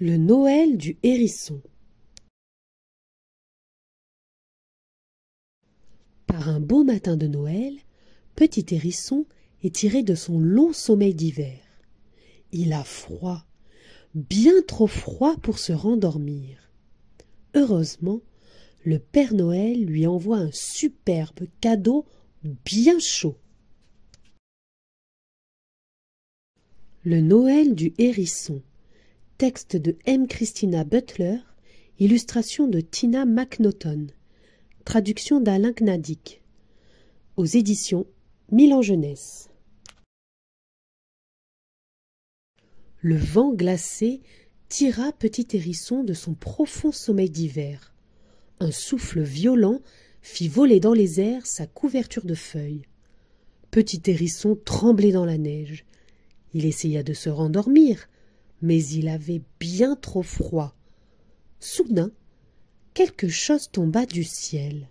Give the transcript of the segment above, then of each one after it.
Le Noël du hérisson Par un beau matin de Noël, Petit Hérisson est tiré de son long sommeil d'hiver. Il a froid, bien trop froid pour se rendormir. Heureusement, le Père Noël lui envoie un superbe cadeau bien chaud. Le Noël du Hérisson texte de M. Christina Butler, illustration de Tina MacNaughton, traduction d'Alain Gnadic, aux éditions Milan Jeunesse. Le vent glacé tira Petit Hérisson de son profond sommeil d'hiver. Un souffle violent fit voler dans les airs sa couverture de feuilles. Petit Hérisson tremblait dans la neige. Il essaya de se rendormir, mais il avait bien trop froid. Soudain, quelque chose tomba du ciel.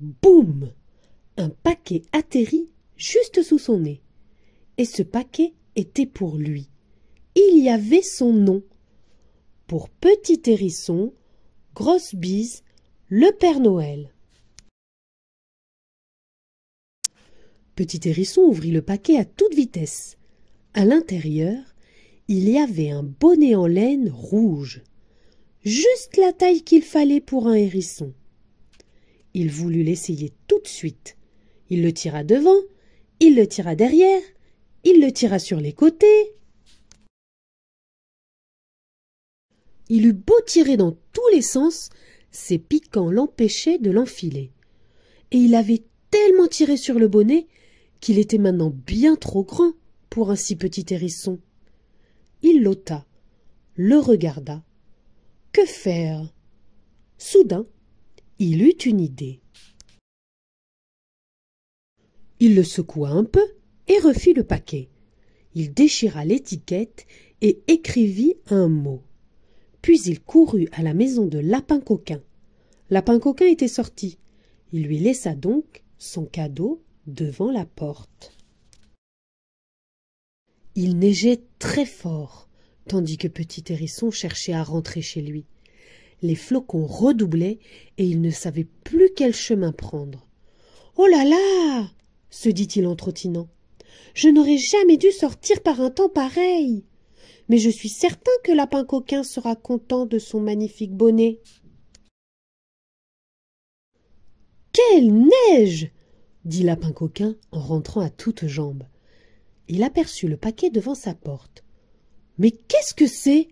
Boum Un paquet atterrit juste sous son nez. Et ce paquet était pour lui. Il y avait son nom. Pour Petit Hérisson, Grosse Bise, le Père Noël. Petit Hérisson ouvrit le paquet à toute vitesse. À l'intérieur, il y avait un bonnet en laine rouge, juste la taille qu'il fallait pour un hérisson. Il voulut l'essayer tout de suite. Il le tira devant, il le tira derrière, il le tira sur les côtés. Il eut beau tirer dans tous les sens, ses piquants l'empêchaient de l'enfiler. Et il avait tellement tiré sur le bonnet qu'il était maintenant bien trop grand pour un si petit hérisson. Il l'ôta, le regarda. Que faire Soudain, il eut une idée. Il le secoua un peu et refit le paquet. Il déchira l'étiquette et écrivit un mot. Puis il courut à la maison de Lapin Coquin. Lapin Coquin était sorti. Il lui laissa donc son cadeau devant la porte. Il neigeait très fort, tandis que Petit Hérisson cherchait à rentrer chez lui. Les flocons redoublaient et il ne savait plus quel chemin prendre. Oh là là se dit-il en trottinant. Je n'aurais jamais dû sortir par un temps pareil. Mais je suis certain que Lapin Coquin sera content de son magnifique bonnet. Quelle neige dit Lapin Coquin en rentrant à toutes jambes. Il aperçut le paquet devant sa porte. Mais qu'est-ce que c'est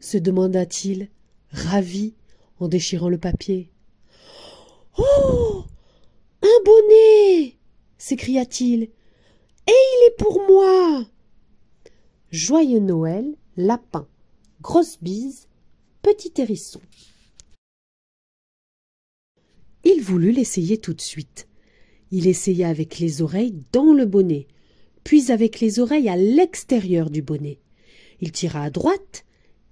se demanda-t-il, ravi, en déchirant le papier. Oh Un bonnet s'écria-t-il. Et il est pour moi Joyeux Noël, lapin, grosse bise, petit hérisson. Il voulut l'essayer tout de suite. Il essaya avec les oreilles dans le bonnet, puis avec les oreilles à l'extérieur du bonnet. Il tira à droite,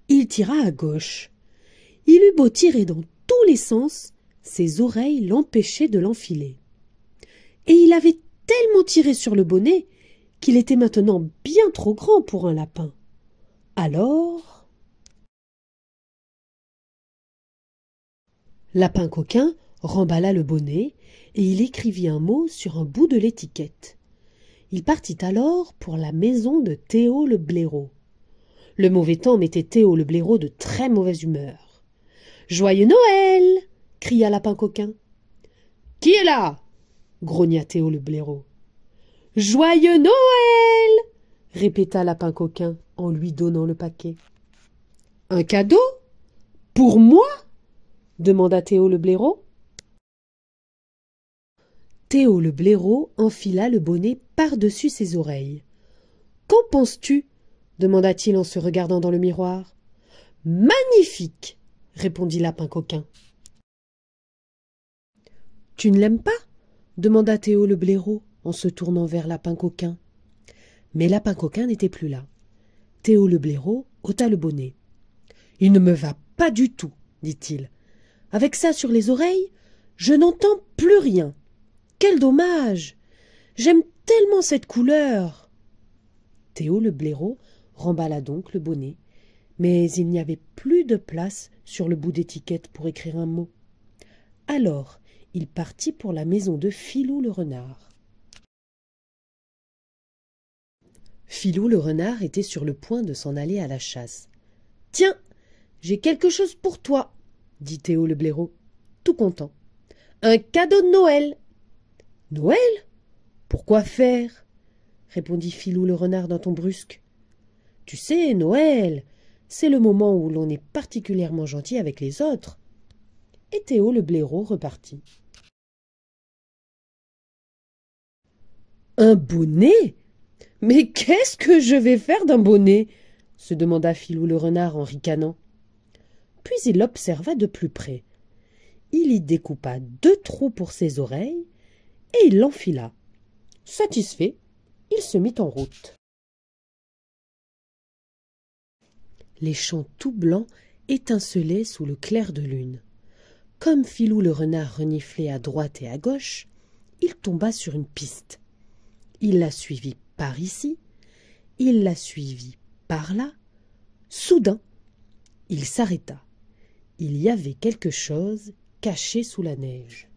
il tira à gauche. Il eut beau tirer dans tous les sens, ses oreilles l'empêchaient de l'enfiler. Et il avait tellement tiré sur le bonnet qu'il était maintenant bien trop grand pour un lapin. Alors. Lapin coquin remballa le bonnet, et il écrivit un mot sur un bout de l'étiquette. Il partit alors pour la maison de Théo le blaireau. Le mauvais temps mettait Théo le blaireau de très mauvaise humeur. Joyeux Noël cria Lapin Coquin. Qui est là grogna Théo le blaireau. Joyeux Noël répéta Lapin Coquin en lui donnant le paquet. Un cadeau Pour moi demanda Théo le blaireau. Théo le blaireau enfila le bonnet par-dessus ses oreilles. Qu'en penses-tu demanda-t-il en se regardant dans le miroir. Magnifique répondit Lapin Coquin. Tu ne l'aimes pas demanda Théo le blaireau en se tournant vers Lapin Coquin. Mais Lapin Coquin n'était plus là. Théo le blaireau ôta le bonnet. Il ne me va pas du tout, dit-il. Avec ça sur les oreilles, je n'entends plus rien. Quel dommage J'aime tellement cette couleur Théo le blaireau remballa donc le bonnet, mais il n'y avait plus de place sur le bout d'étiquette pour écrire un mot. Alors, il partit pour la maison de Philou le renard. Philou le renard était sur le point de s'en aller à la chasse. Tiens, j'ai quelque chose pour toi, dit Théo le blaireau, tout content. Un cadeau de Noël Noël Pourquoi faire répondit Filou le renard d'un ton brusque. Tu sais, Noël, c'est le moment où l'on est particulièrement gentil avec les autres. Et Théo le blaireau repartit. Un bonnet Mais qu'est-ce que je vais faire d'un bonnet se demanda Filou le renard en ricanant. Puis il l'observa de plus près. Il y découpa deux trous pour ses oreilles, et il l'enfila. Satisfait, il se mit en route. Les champs tout blancs étincelaient sous le clair de lune. Comme Filou le renard reniflait à droite et à gauche, il tomba sur une piste. Il la suivit par ici, il la suivit par là. Soudain, il s'arrêta. Il y avait quelque chose caché sous la neige.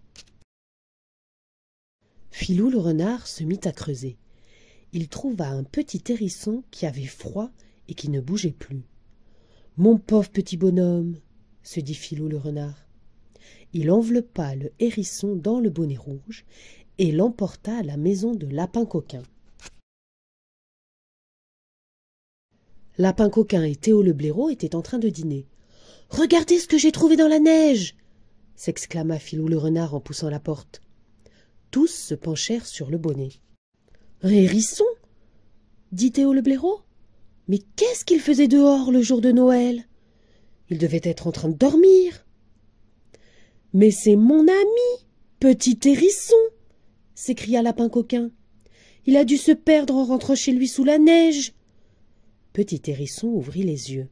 Filou le renard se mit à creuser. Il trouva un petit hérisson qui avait froid et qui ne bougeait plus. Mon pauvre petit bonhomme, se dit Filou le renard. Il enveloppa le hérisson dans le bonnet rouge et l'emporta à la maison de Lapin Coquin. Lapin Coquin et Théo le blaireau étaient en train de dîner. Regardez ce que j'ai trouvé dans la neige s'exclama Filou le renard en poussant la porte. Tous se penchèrent sur le bonnet. hérisson dit Théo le blaireau. Mais qu'est-ce qu'il faisait dehors le jour de Noël Il devait être en train de dormir. Mais c'est mon ami, petit hérisson s'écria Lapin Coquin. Il a dû se perdre en rentrant chez lui sous la neige. Petit Hérisson ouvrit les yeux.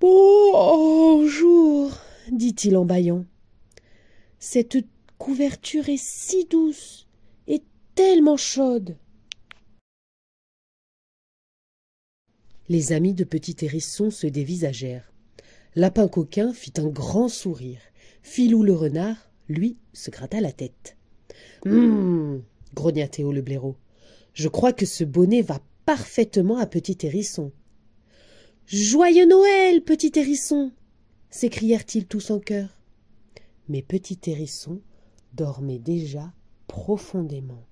Bonjour, dit-il en bâillant. Cette couverture est si douce et tellement chaude. Les amis de Petit Hérisson se dévisagèrent. Lapin Coquin fit un grand sourire. Filou le renard, lui, se gratta la tête. Hum, grogna Théo le blaireau. Je crois que ce bonnet va parfaitement à Petit Hérisson. Joyeux Noël, Petit Hérisson s'écrièrent-ils tous en cœur. Mais Petit Hérisson dormait déjà profondément.